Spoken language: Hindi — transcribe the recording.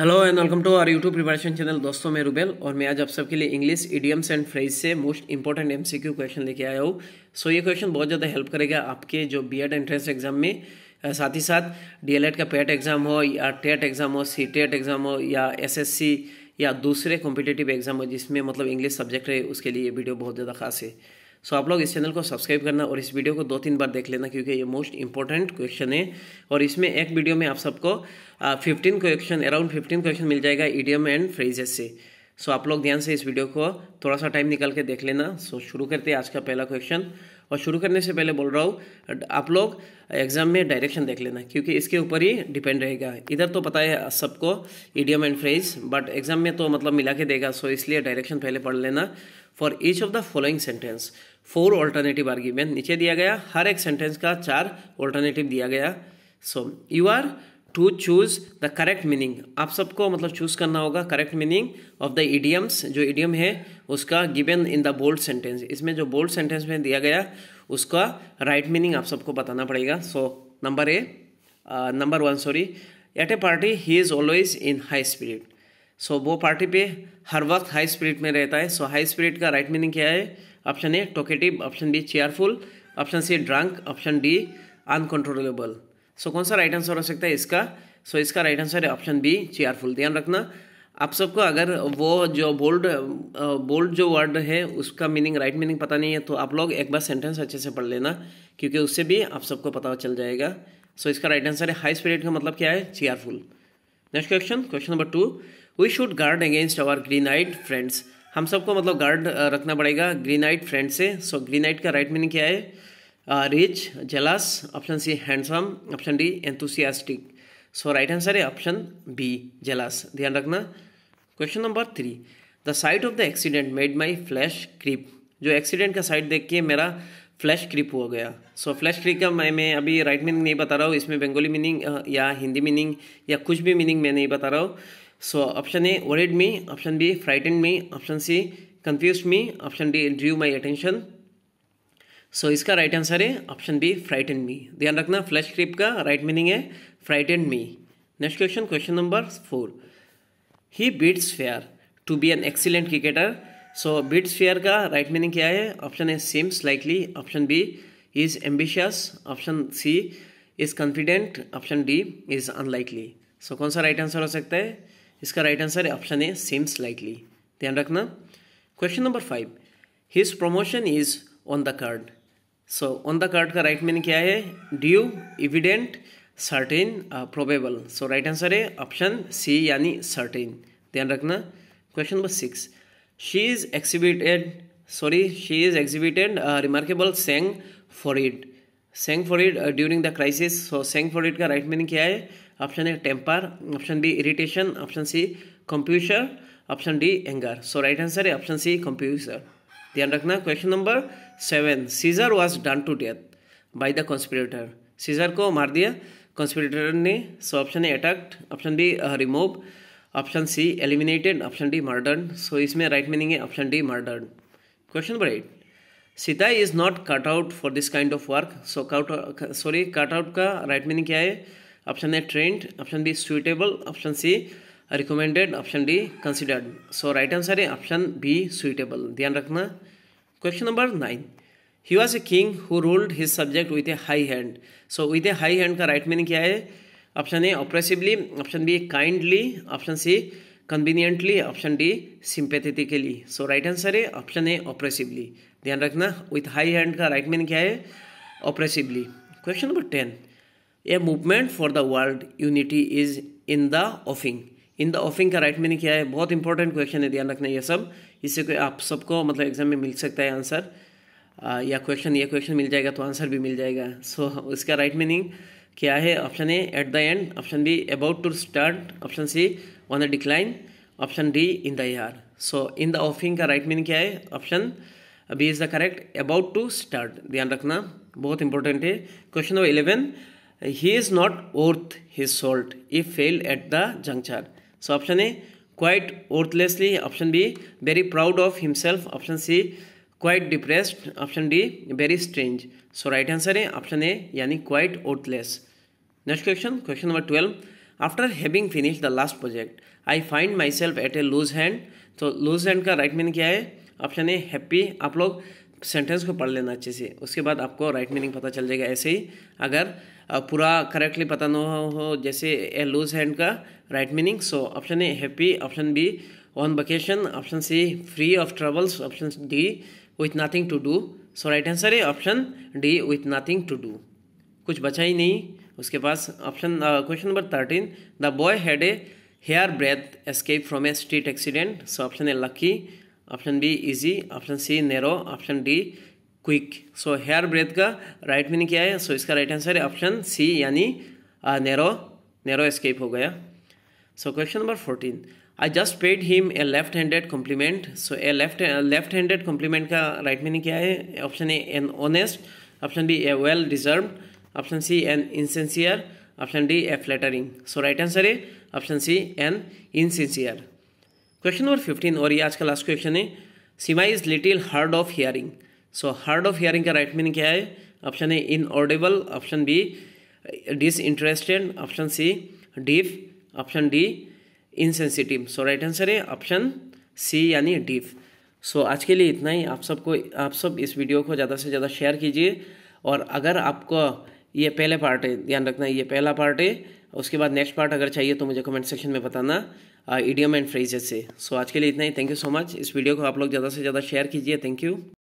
hello and welcome to our YouTube preparation channel दोस्तों मैं रुबेल और मैं आज आप सबके लिए इंग्लिश इडियम्स एंड फ्रेज से मोस्ट इंपॉर्टेंट एमसीक्यू क्वेश्चन लेके आया हूँ सो so, ये क्वेश्चन बहुत ज़्यादा हेल्प करेगा आपके जो बीएड एंट्रेंस एग्जाम में साथ ही साथ डीएलएड का पेट एग्जाम e हो या टेट एग्जाम e हो सी टेट एग्जाम हो या एस या दूसरे कॉम्पिटेटिव एग्जाम हो जिसमें मतलब इंग्लिश सब्जेक्ट रहे उसके लिए ये वीडियो बहुत ज़्यादा खास है सो आप लोग इस चैनल को सब्सक्राइब करना और इस वीडियो को दो तीन बार देख लेना क्योंकि ये मोस्ट इंपॉर्टेंट क्वेश्चन है और इसमें एक वीडियो में आप सबको fifteen question around fifteen question मिल जाएगा ईडियम एंड फ्रेजेस से सो आप लोग ध्यान से इस वीडियो को थोड़ा सा टाइम निकाल के देख लेना सो शुरू करते हैं आज का पहला क्वेश्चन और शुरू करने से पहले बोल रहा हूँ आप लोग एग्ज़ाम में डायरेक्शन देख लेना क्योंकि इसके ऊपर ही डिपेंड रहेगा इधर तो पता है सबको idiom and phrase but exam में तो मतलब मिला के देगा सो इसलिए डायरेक्शन पहले पढ़ लेना for each of the following sentence four alternative argument नीचे दिया गया हर एक सेंटेंस का चार ऑल्टरनेटिव दिया गया so you are to choose the correct meaning आप सबको मतलब चूज़ करना होगा correct meaning of the idioms जो इडियम है उसका given in the bold sentence इसमें जो बोल्ड सेंटेंस में दिया गया उसका राइट right मीनिंग आप सबको बताना पड़ेगा so number A number one sorry at a party he is always in high spirit so वो पार्टी पे हर वक्त हाई स्पिरिट में रहता है सो हाई स्पिरिट का राइट right मीनिंग क्या है option A talkative option B cheerful option C drunk option D uncontrollable so कौन सा राइट आंसर हो सकता है इसका सो इसका राइट आंसर है ऑप्शन बी चेयरफुल ध्यान रखना आप सबको अगर वो जो बोल्ड बोल्ड जो वर्ड है उसका मीनिंग राइट मीनिंग पता नहीं है तो आप लोग एक बार सेंटेंस अच्छे से पढ़ लेना क्योंकि उससे भी आप सबको पता चल जाएगा सो इसका राइट आंसर है हाई स्पिरिट का मतलब क्या है cheerful next question question number two we should guard against our green eyed friends हम सबको मतलब गार्ड रखना पड़ेगा ग्रीन आइट फ्रेंड से सो ग्रीन आइट का राइट मीनिंग क्या है rich jealous option C handsome option D enthusiastic so right answer है ऑप्शन बी जेलस ध्यान रखना question number three the sight of the accident made my flesh creep जो एक्सीडेंट का साइट देख के मेरा फ्लैश क्रिप हो गया सो फ्लैश क्रिप का मैं मैं अभी राइट मीनिंग नहीं बता रहा हूँ इसमें बंगाली मीनिंग uh, या हिंदी मीनिंग या कुछ भी मीनिंग मैं नहीं बता रहा हूँ so option A worried me option B frightened me option C confuse me option D drew my attention so so, इसका राइट आंसर है option B frightened me ध्यान रखना फ्लैश क्रिप का राइट मीनिंग है frightened me next question question number four he bids fair to be an excellent cricketer so bids fair का राइट मीनिंग क्या है option A seem likely option B is ambitious option C is confident option D is unlikely so कौन सा राइट आंसर हो सकता है इसका राइट आंसर है ऑप्शन ए सेम लाइकली ध्यान रखना question number five his promotion is on the card so on the card का राइट मीनिंग क्या है due evident certain probable so right answer है ऑप्शन सी यानी सर्टेन ध्यान रखना question number six she is exhibited sorry she is exhibited remarkable sang froid sang froid during the crisis so sang froid का राइट मीनिंग क्या है option A temper option B irritation option C composure option D anger so right answer है ऑप्शन सी कंप्यूशर ध्यान रखना question number seven Caesar was done to death by the conspirator Caesar को मार दिया कॉन्स्पिरेटर ने so option A attacked option B remove option C eliminated option D murdered so इसमें राइट मीनिंग है option D murdered question number eight Sita is not cut out for this kind of work so cut sorry cut out का राइट मीनिंग क्या है option A trained option B suitable option C recommended option D considered so right answer है ऑप्शन बी सुइटेबल ध्यान रखना question number nine he was a king who ruled his subject with a high hand so with a high hand का राइट मीनिंग क्या है option A oppressively option B kindly option C conveniently option D sympathetically so right answer है ऑप्शन ए ऑपरेसिवली ध्यान रखना विथ हाई हैंड का राइट मीनिंग क्या है oppressively question number ten a movement for the world unity is in the offing in the offing का राइट मीनिंग क्या है बहुत इंपॉर्टेंट क्वेश्चन है ध्यान रखना ये सब इससे कोई आप सबको मतलब एग्जाम में मिल सकता है आंसर या क्वेश्चन ये क्वेश्चन मिल जाएगा तो आंसर भी मिल जाएगा सो so, इसका राइट मीनिंग क्या है option A at the end option B about to start option C on the decline option D in the year so in the offing का राइट मीनिंग क्या है option B is the correct about to start ध्यान रखना बहुत इंपॉर्टेंट है question number eleven he is not worth his salt if fail at the juncture so option A quite worthlessly option B very proud of himself option C quite depressed option D very strange so right answer है ऑप्शन ए यानी quite worthless next question question number twelve after having finish the last project I find myself at a loose hand तो लूज हैंड का राइट मीनिंग क्या है ऑप्शन ए हैप्पी आप लोग सेंटेंस को पढ़ लेना अच्छे से उसके बाद आपको राइट मीनिंग पता चल जाएगा ऐसे ही अगर पूरा करेक्टली पता न हो जैसे ए लूज हैंड का right meaning so option A happy option B on vacation option C free of troubles option D with nothing to do so right answer है option D with nothing to do कुछ बचा ही नहीं उसके पास option question number thirteen the boy had a hair breath escape from a street accident so option A lucky option B easy option C narrow option D quick so hair breath का राइट मीनिंग क्या है सो so, इसका राइट आंसर है ऑप्शन सी यानी नैरो नेरो एस्केप हो गया so question number fourteen I just paid him a left handed compliment so a left left handed compliment का राइट मीनिंग क्या है option A an honest option B a well deserve option C an insincere option D a flattering so right answer है option C an insincere question number fifteen और ये आज का लास्ट क्वेश्चन है Seema is little hard of hearing so hard of hearing का राइट मीनिंग क्या है option A inaudible option B disinterested option C deaf option D insensitive so right answer है ऑप्शन सी यानी डीफ सो आज के लिए इतना ही आप सबको आप सब इस वीडियो को ज़्यादा से ज़्यादा शेयर कीजिए और अगर आपको ये पहले पार्ट है ध्यान रखना ये पहला पार्ट है उसके बाद नेक्स्ट पार्ट अगर चाहिए तो मुझे कमेंट सेक्शन में बताना ईडियम एंड फ्रेजेस से सो so, आज के लिए इतना ही थैंक यू सो मच इस वीडियो को आप लोग ज़्यादा से ज़्यादा शेयर कीजिए थैंक यू